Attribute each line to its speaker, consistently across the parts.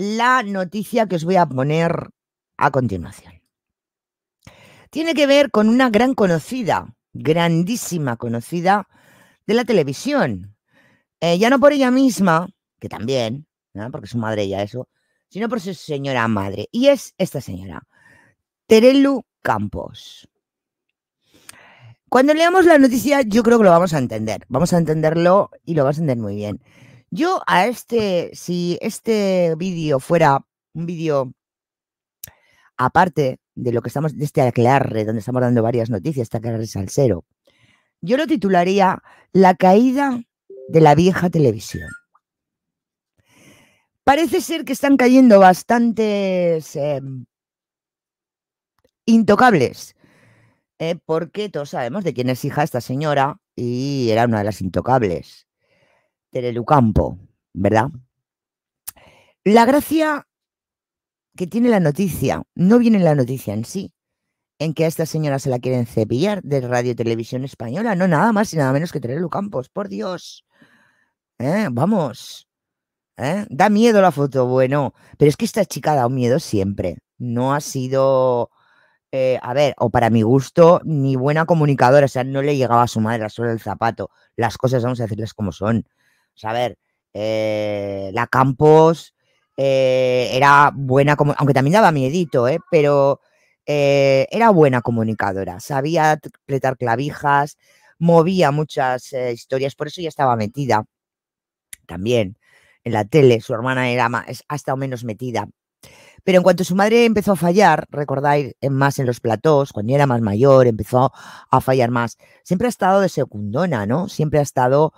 Speaker 1: la noticia que os voy a poner a continuación. Tiene que ver con una gran conocida, grandísima conocida de la televisión. Eh, ya no por ella misma, que también, porque su madre ya eso, sino por su señora madre. Y es esta señora, Terelu Campos. Cuando leamos la noticia, yo creo que lo vamos a entender. Vamos a entenderlo y lo vas a entender muy bien. Yo a este, si este vídeo fuera un vídeo aparte de lo que estamos, de este aclarre, donde estamos dando varias noticias, este aclarre salsero, yo lo titularía La caída de la vieja televisión. Parece ser que están cayendo bastantes em, intocables, eh, porque todos sabemos de quién es hija esta señora y era una de las intocables. Telelucampo, ¿verdad? La gracia que tiene la noticia no viene la noticia en sí, en que a esta señora se la quieren cepillar de Radio Televisión Española, no nada más y nada menos que Campos, por Dios. ¿eh? Vamos. ¿eh? Da miedo la foto, bueno, pero es que esta chica da miedo siempre. No ha sido, eh, a ver, o para mi gusto, ni buena comunicadora, o sea, no le llegaba a su madre la el zapato. Las cosas vamos a decirles como son. Pues, a ver, eh, la Campos eh, era buena, como, aunque también daba miedito, ¿eh? pero era buena comunicadora, sabía apretar clavijas, movía muchas historias, por eso ya estaba metida también en la tele, su hermana era más, hasta o menos metida. Pero en cuanto su madre empezó a fallar, recordáis más en los platós, cuando era más mayor, empezó a fallar más. Siempre ha estado de secundona, ¿no? Siempre ha estado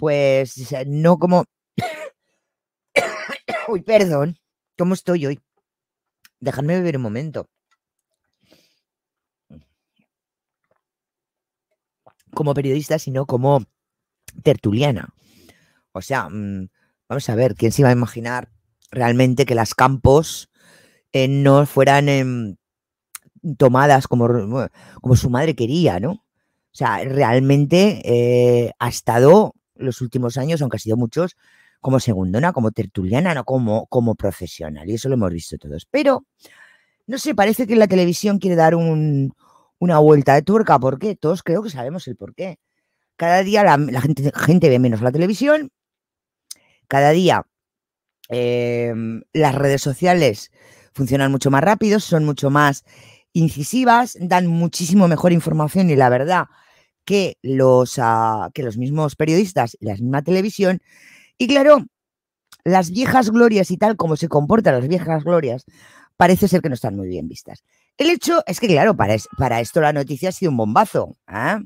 Speaker 1: pues no como... Uy, perdón, ¿cómo estoy hoy? Dejadme beber un momento. Como periodista, sino como tertuliana. O sea, mm, vamos a ver, ¿quién se iba a imaginar realmente que las campos eh, no fueran em, tomadas como, como, su madre quería, ¿no? O sea, realmente eh, ha estado los últimos años, aunque ha sido muchos, como segundona, como tertuliana, no como, como profesional. Y eso lo hemos visto todos. Pero, no sé, parece que la televisión quiere dar una vuelta de tuerca. ¿Por qué? Todos creo que sabemos el por qué. Cada día la, gente, ve menos la televisión. Cada día em, las redes sociales funcionan mucho más rápido, son mucho más incisivas, dan muchísimo mejor información y la verdad que los, ah, que los mismos periodistas y la misma televisión. Y claro, las viejas glorias y tal como se comportan las viejas glorias, parece ser que no están muy bien vistas. El hecho es que, claro, para, para esto la noticia ha sido un bombazo. ¿ah?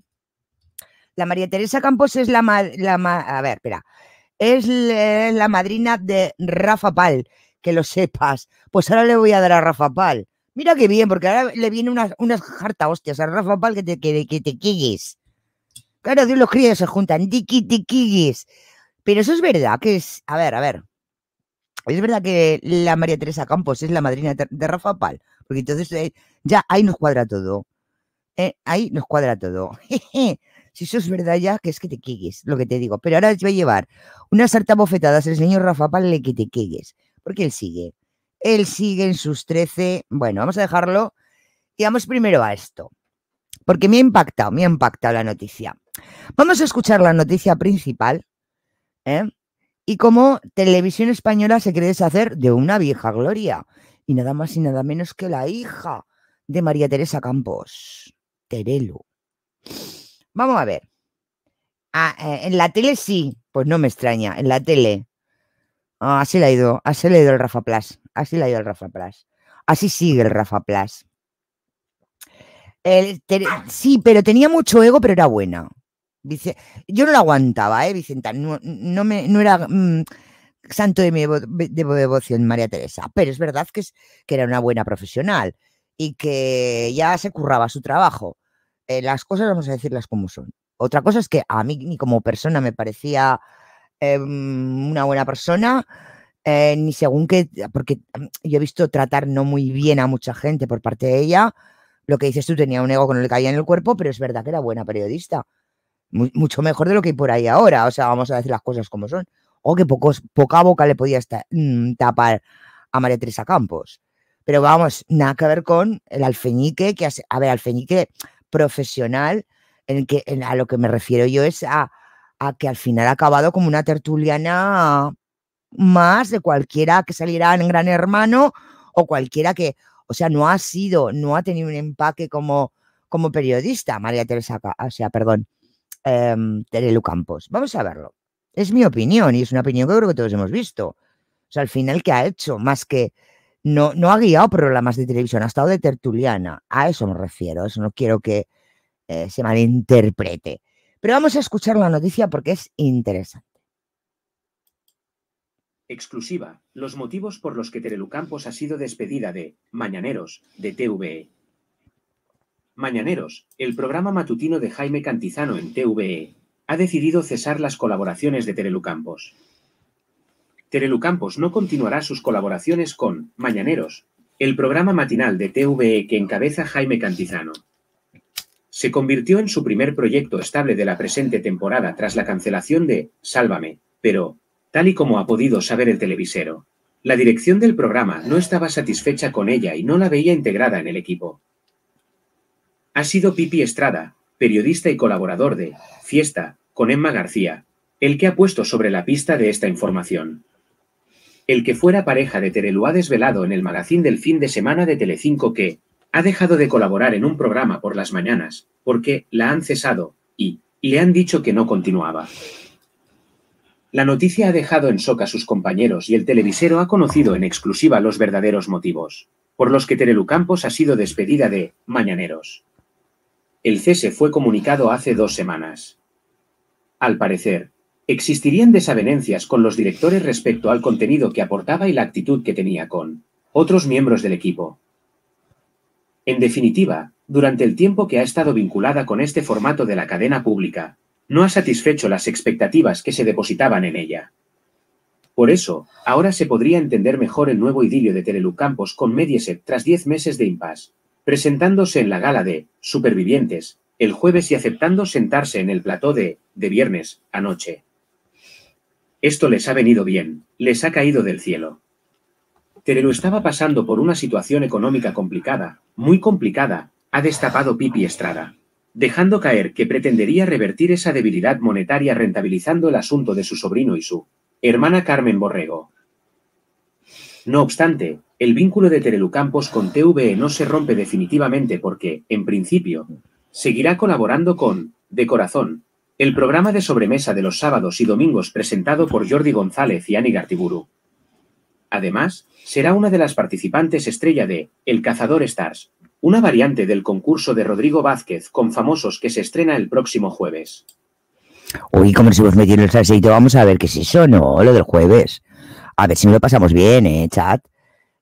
Speaker 1: La María Teresa Campos es la, la es la, madrina de Rafa Pal, que lo sepas. Pues ahora le voy a dar a Rafa Pal. Mira qué bien, porque ahora le viene unas, unas jarta hostias a Rafa Pal que te, que te quilles. Claro, Dios los críos se juntan. Tiki tiquiguis. Pero eso es verdad que es. A ver, a ver. Es verdad que la María Teresa Campos es la madrina de Rafa Pal. Porque entonces ya ahí nos cuadra todo. Eh, ahí nos cuadra todo. si eso es verdad ya, que es que te quigues, lo que te digo. Pero ahora te voy a llevar unas hartas bofetadas el señor Rafa Pal le que te quigues. Porque él sigue. Él sigue en sus trece, Bueno, vamos a dejarlo. Y vamos primero a esto. Porque me ha impactado, me ha impactado la noticia. Vamos a escuchar la noticia principal ¿eh? y cómo Televisión Española se quiere deshacer de una vieja gloria y nada más y nada menos que la hija de María Teresa Campos, Terelu. Vamos a ver. Ah, eh, en la tele sí, pues no me extraña, en la tele. Ah, así la ha ido, así le ha ido el Rafa Plas, así la ha ido el Rafa Plas. Así sigue el Rafa Plas. sí, pero tenía mucho ego, pero era buena. Yo no la aguantaba, ¿eh, Vicenta? No, no era mm, santo de mi devoción María Teresa, pero es verdad que, que era una buena profesional y que ya se curraba su trabajo. Eh, las cosas vamos a decirlas como son. Otra cosa es que a mí ni como persona me parecía em, una buena persona, eh, ni según que, porque mm, yo he visto tratar no muy bien a mucha gente por parte de ella. Lo que dices tú tenía un ego que no le caía en el cuerpo, pero es verdad que era buena periodista mucho mejor de lo que hay por ahí ahora. O sea, vamos a decir las cosas como son. O que pocos, poca boca le podía estar, mm, tapar a María Teresa Campos. Pero vamos, nada que ver con el alfeñique, que a ver, alfeñique profesional, en que a lo que me refiero yo es a, que al final ha acabado como una tertuliana más de cualquiera que saliera en Gran Hermano o cualquiera que, o sea, no ha sido, no ha tenido un empaque como, como periodista, María Teresa, o sea, perdón, eh, em, Campos. Vamos a verlo. Es mi opinión y es una opinión que creo que todos hemos visto. O sea, al final, ¿qué ha hecho? Más que no, no ha guiado programas de televisión, ha estado de tertuliana. A eso me refiero, eso no quiero que eh, se malinterprete. Pero vamos a escuchar la noticia porque es interesante.
Speaker 2: Exclusiva. Los motivos por los que Terelu Campos ha sido despedida de Mañaneros, de TVE. Mañaneros, el programa matutino de Jaime Cantizano en TVE, ha decidido cesar las colaboraciones de Terelucampos. Campos no continuará sus colaboraciones con Mañaneros, el programa matinal de TVE que encabeza Jaime Cantizano. Se convirtió en su primer proyecto estable de la presente temporada tras la cancelación de Sálvame, pero, tal y como ha podido saber el televisero, la dirección del programa no estaba satisfecha con ella y no la veía integrada en el equipo. Ha sido Pipi Estrada, periodista y colaborador de Fiesta, con Emma García, el que ha puesto sobre la pista de esta información. El que fuera pareja de Terelu ha desvelado en el magazín del fin de semana de Telecinco que ha dejado de colaborar en un programa por las mañanas, porque la han cesado y le han dicho que no continuaba. La noticia ha dejado en soca a sus compañeros y el televisero ha conocido en exclusiva los verdaderos motivos por los que Terelu Campos ha sido despedida de Mañaneros. El cese fue comunicado hace dos semanas. Al parecer, existirían desavenencias con los directores respecto al contenido que aportaba y la actitud que tenía con otros miembros del equipo. En definitiva, durante el tiempo que ha estado vinculada con este formato de la cadena pública, no ha satisfecho las expectativas que se depositaban en ella. Por eso, ahora se podría entender mejor el nuevo idilio de Campos con Mediaset tras 10 meses de impasse presentándose en la gala de Supervivientes el jueves y aceptando sentarse en el plató de de viernes anoche. Esto les ha venido bien, les ha caído del cielo. Terelu estaba pasando por una situación económica complicada, muy complicada, ha destapado Pipi Estrada, dejando caer que pretendería revertir esa debilidad monetaria rentabilizando el asunto de su sobrino y su hermana Carmen Borrego. No obstante, el vínculo de Campos con TVE no se rompe definitivamente porque, en principio, seguirá colaborando con De Corazón, el programa de sobremesa de los sábados y domingos presentado por Jordi González y Ani Gartiburu. Además, será una de las participantes estrella de El Cazador Stars, una variante del concurso de Rodrigo Vázquez con famosos que se estrena el próximo jueves.
Speaker 1: Uy, como si vos metido el salseito, vamos a ver qué es eso, ¿no? Lo del jueves. A ver si me lo pasamos bien, ¿eh, chat?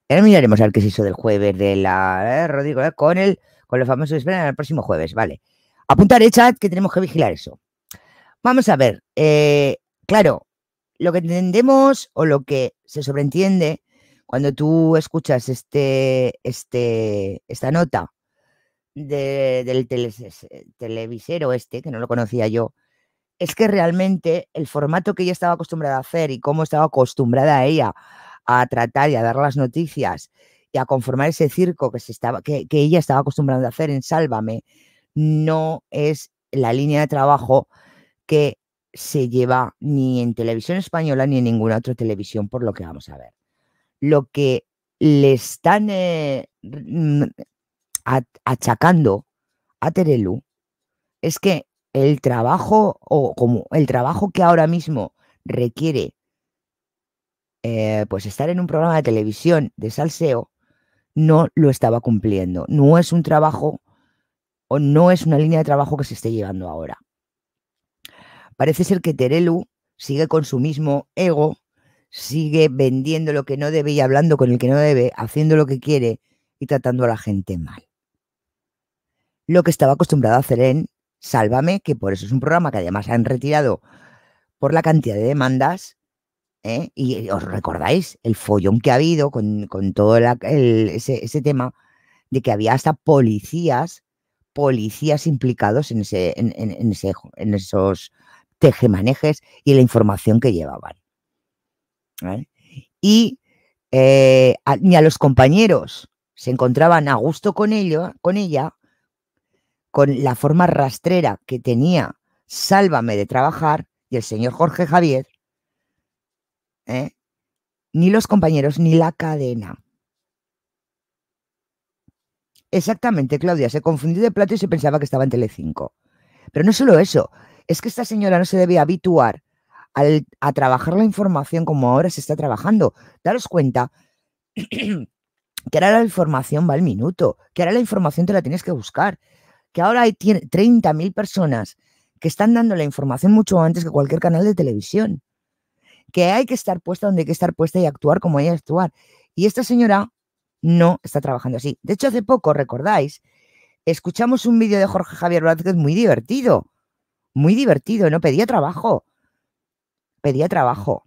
Speaker 1: Ahora miraremos al que se hizo del jueves de la eh, Rodrigo, eh, con el con los famosos esperan el próximo jueves, vale. Apuntar, chat, que tenemos que vigilar eso. Vamos a ver, eh, claro, lo que entendemos o lo que se sobreentiende cuando tú escuchas este, este, esta nota del televisero este, que no lo conocía yo, es que realmente el formato que ella estaba acostumbrada a hacer y cómo estaba acostumbrada a ella a tratar y a dar las noticias y a conformar ese circo que, se estaba, que, ella estaba acostumbrada a hacer en Sálvame, no es la línea de trabajo que se lleva ni en televisión española ni en ninguna otra televisión, por lo que vamos a ver. Lo que le están eh, achacando a Terelu es que el trabajo, o como el trabajo que ahora mismo requiere eh, pues estar en un programa de televisión de salseo no lo estaba cumpliendo. No es un trabajo o no es una línea de trabajo que se esté llevando ahora. Parece ser que Terelu sigue con su mismo ego, sigue vendiendo lo que no debe y hablando con el que no debe, haciendo lo que quiere y tratando a la gente mal. Lo que estaba acostumbrado a hacer en Sálvame, que por eso es un programa que además han retirado por la cantidad de demandas, ¿eh? Y os recordáis el follón que ha habido con, todo ese, tema de que había hasta policías, policías implicados en, ese, en, en, esos tejemanejes y la información que llevaban. Y eh, ni a los compañeros se encontraban a gusto con, ello, con ella, con la forma rastrera que tenía Sálvame de trabajar y el señor Jorge Javier, ¿eh? ni los compañeros, ni la cadena. Exactamente, Claudia, se confundió de plato y se pensaba que estaba en Telecinco. Pero no solo eso, es que esta señora no se debe habituar a trabajar la información como ahora se está trabajando. Daros cuenta que ahora la información va al minuto, que ahora la información te la tienes que buscar, que ahora hay 30.000 personas que están dando la información mucho antes que cualquier canal de televisión que hay que estar puesta donde hay que estar puesta y actuar como hay que actuar. Y esta señora no está trabajando así. De hecho, hace poco, recordáis, escuchamos un vídeo de Jorge Javier Vázquez muy divertido, muy divertido, ¿no? Pedía trabajo, pedía trabajo.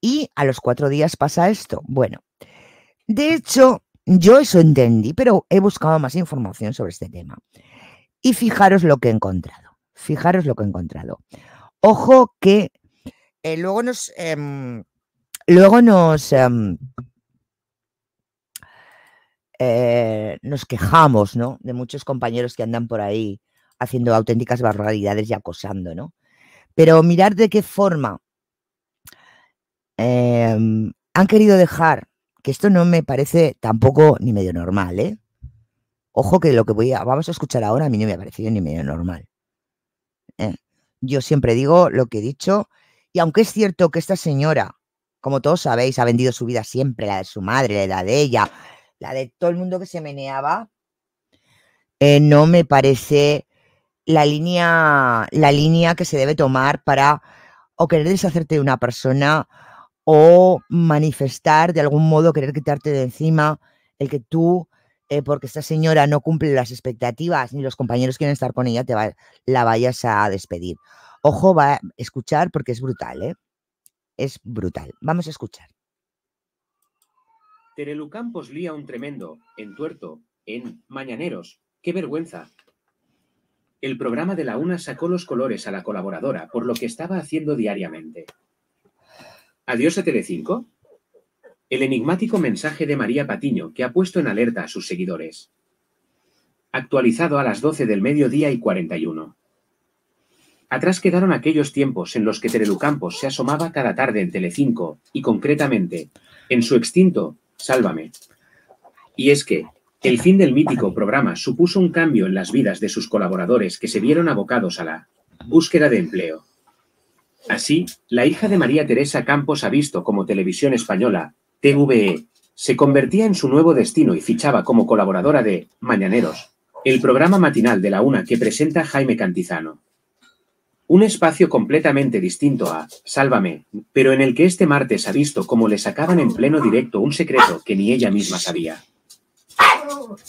Speaker 1: Y a los cuatro días pasa esto. Bueno, de hecho, yo eso entendí, pero he buscado más información sobre este tema. Y fijaros lo que he encontrado. Fijaros lo que he encontrado. Ojo que eh, luego nos. Em, luego nos. Em, eh, nos quejamos, De muchos compañeros que andan por ahí haciendo auténticas barbaridades y acosando, ¿no? Pero mirar de qué forma em, han querido dejar, que esto no me parece tampoco ni medio normal, ¿eh? Ojo que lo que voy a, vamos a escuchar ahora a mí no me ha parecido ni medio normal. ¿eh? Yo siempre digo lo que he dicho y aunque es cierto que esta señora, como todos sabéis, ha vendido su vida siempre, la de su madre, la de ella, la de todo el mundo que se meneaba, eh, no me parece la línea, la línea que se debe tomar para o querer deshacerte de una persona o manifestar de algún modo, querer quitarte de encima el que tú, eh, porque esta señora no cumple las expectativas ni los compañeros quieren estar con ella, te va, la vayas a despedir. Ojo, va a escuchar porque es brutal, ¿eh? Es brutal. Vamos a escuchar.
Speaker 2: Terelu lía un tremendo, entuerto, en Mañaneros. ¡Qué vergüenza! El programa de la UNA sacó los colores a la colaboradora por lo que estaba haciendo diariamente. Adiós a Telecinco. El enigmático mensaje de María Patiño que ha puesto en alerta a sus seguidores. Actualizado a las 12 del mediodía y 41. Atrás quedaron aquellos tiempos en los que Campos se asomaba cada tarde en Telecinco, y concretamente, en su extinto Sálvame. Y es que, el fin del mítico programa supuso un cambio en las vidas de sus colaboradores que se vieron abocados a la búsqueda de empleo. Así, la hija de María Teresa Campos ha visto como Televisión Española, TVE, se convertía en su nuevo destino y fichaba como colaboradora de Mañaneros, el programa matinal de la una que presenta Jaime Cantizano. Un espacio completamente distinto a Sálvame, pero en el que este martes ha visto cómo le sacaban en pleno directo un secreto que ni ella misma sabía.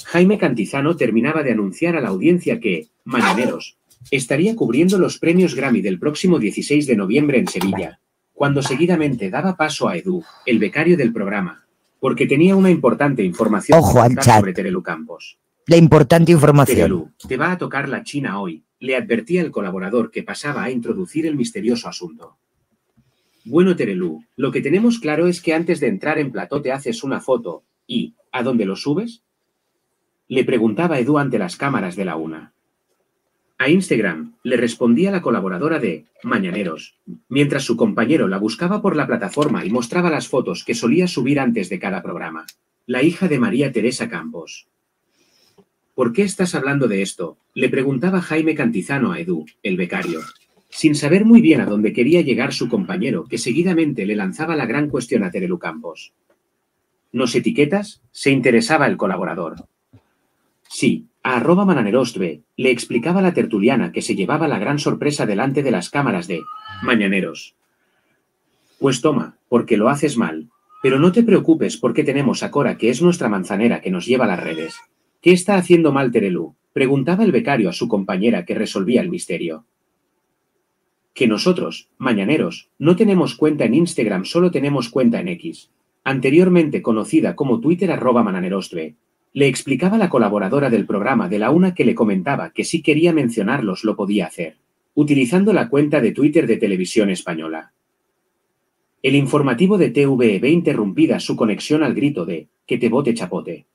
Speaker 2: Jaime Cantizano terminaba de anunciar a la audiencia que, Mañaneros, estaría cubriendo los premios Grammy del próximo 16 de noviembre en Sevilla, cuando seguidamente daba paso a Edu, el becario del programa, porque tenía una importante información sobre Terelu Campos.
Speaker 1: La importante información. Terelu,
Speaker 2: te va a tocar la China hoy, le advertía al colaborador que pasaba a introducir el misterioso asunto. Bueno, Terelú, lo que tenemos claro es que antes de entrar en plató te haces una foto y ¿a dónde lo subes? Le preguntaba Edu ante las cámaras de la una. A Instagram, le respondía la colaboradora de Mañaneros, mientras su compañero la buscaba por la plataforma y mostraba las fotos que solía subir antes de cada programa. La hija de María Teresa Campos. ¿Por qué estás hablando de esto? Le preguntaba Jaime Cantizano a Edu, el becario. Sin saber muy bien a dónde quería llegar su compañero, que seguidamente le lanzaba la gran cuestión a Terelu Campos. ¿Nos etiquetas? Se interesaba el colaborador. Sí, a arroba mananerosbe, le explicaba la tertuliana que se llevaba la gran sorpresa delante de las cámaras de Mañaneros. Pues toma, porque lo haces mal. Pero no te preocupes porque tenemos a Cora que es nuestra manzanera que nos lleva las redes. ¿Qué está haciendo mal Terelu? preguntaba el becario a su compañera que resolvía el misterio. Que nosotros, mañaneros, no tenemos cuenta en Instagram, solo tenemos cuenta en X, anteriormente conocida como Twitter arroba mananerostre, Le explicaba la colaboradora del programa de la una que le comentaba que si quería mencionarlos lo podía hacer, utilizando la cuenta de Twitter de Televisión Española. El informativo de TVE ve interrumpida su conexión al grito de que te bote chapote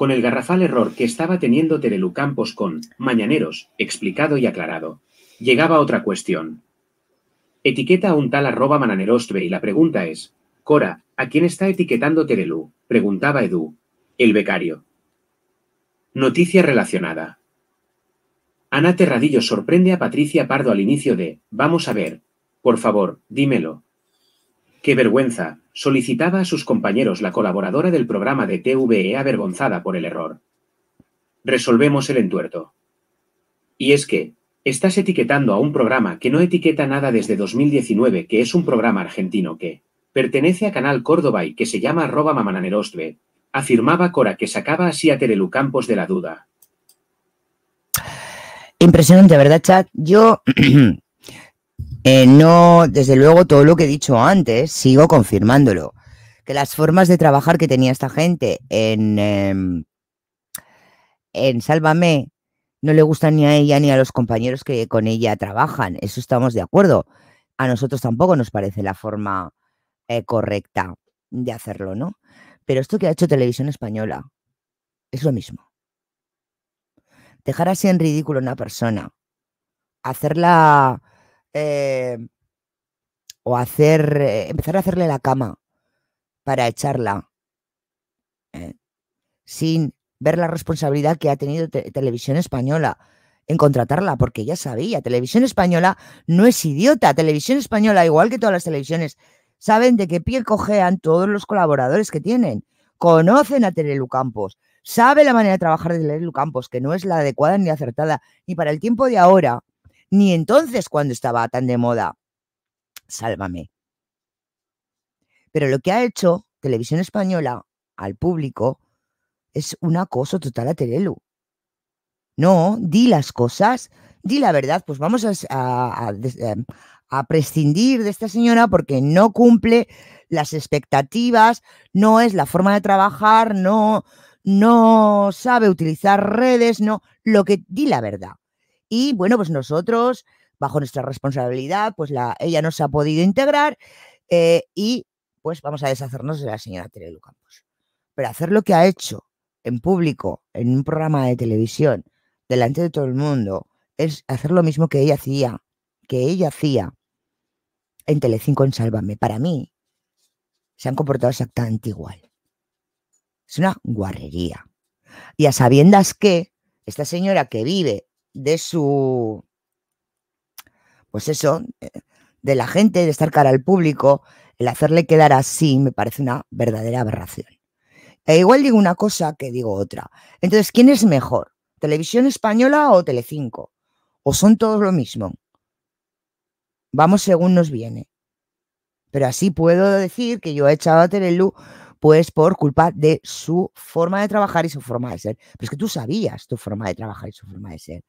Speaker 2: con el garrafal error que estaba teniendo Terelu Campos con Mañaneros, explicado y aclarado, llegaba otra cuestión. Etiqueta a un tal arroba mananerostve y la pregunta es, Cora, ¿a quién está etiquetando Terelu? Preguntaba Edu, el becario. Noticia relacionada. Ana Terradillo sorprende a Patricia Pardo al inicio de, vamos a ver, por favor, dímelo, ¡Qué vergüenza! solicitaba a sus compañeros la colaboradora del programa de TVE avergonzada por el error. Resolvemos el entuerto. Y es que, estás etiquetando a un programa que no etiqueta nada desde 2019, que es un programa argentino que pertenece a Canal Córdoba y que se llama arroba mamananerostbe, afirmaba Cora que sacaba así a Terelu Campos de la duda.
Speaker 1: Impresionante, ¿verdad, Chad? Yo Eh, no, desde luego, todo lo que he dicho antes, sigo confirmándolo. Que las formas de trabajar que tenía esta gente en, em, en Sálvame no le gustan ni a ella ni a los compañeros que con ella trabajan. Eso estamos de acuerdo. A nosotros tampoco nos parece la forma eh, correcta de hacerlo, ¿no? Pero esto que ha hecho Televisión Española es lo mismo. Dejar así en ridículo a una persona, hacerla eh, o hacer, eh, empezar a hacerle la cama para echarla, ¿eh? sin ver la responsabilidad que ha tenido Televisión Española en contratarla, porque ya sabía, Televisión Española no es idiota, Televisión Española, igual que todas las televisiones, saben de qué pie cojean todos los colaboradores que tienen, conocen a Terelu Campos, sabe la manera de trabajar de Terelu Campos, que no es la adecuada ni acertada, ni para el tiempo de ahora, ni entonces cuando estaba tan de moda. Sálvame. Pero lo que ha hecho Televisión Española al público es un acoso total a Terelu. No, di las cosas, di la verdad, pues vamos a, em, prescindir de esta señora porque no cumple las expectativas, no es la forma de trabajar, no, no sabe utilizar redes, no, lo que di la verdad. Y bueno, pues nosotros, bajo nuestra responsabilidad, pues la, ella no se ha podido integrar eh, y pues vamos a deshacernos de la señora Terelu Campos. Pero hacer lo que ha hecho en público, en un programa de televisión, delante de todo el mundo, es hacer lo mismo que ella hacía, que ella hacía en Telecinco en Sálvame. Para mí, se han comportado exactamente igual. Es una guarrería. Y a sabiendas que esta señora que vive de su, pues eso, eh, de la gente, de estar cara al público, el hacerle quedar así me parece una verdadera aberración. E igual digo una cosa que digo otra. Entonces, ¿quién es mejor? ¿Televisión española o Telecinco? ¿O son todos lo mismo? Vamos según nos viene. Pero así puedo decir que yo he echado a Terelu pues por culpa de su forma de trabajar y su forma de ser. Pero es que tú sabías tu forma de trabajar y su forma de ser.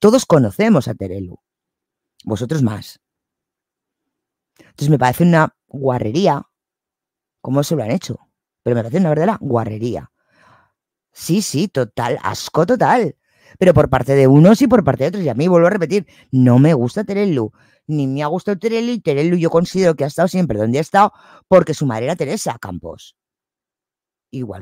Speaker 1: Todos conocemos a Terelu, vosotros más. Entonces me parece una guarrería, como se lo han hecho, pero me parece una verdadera guarrería. Sí, sí, total, asco total. Pero por parte de unos y por parte de otros. Y a mí, vuelvo a repetir, no me gusta Terelu. Ni me ha gustado Terelu y Terelu yo considero que ha estado siempre donde ha estado porque su madre era Teresa Campos. Igual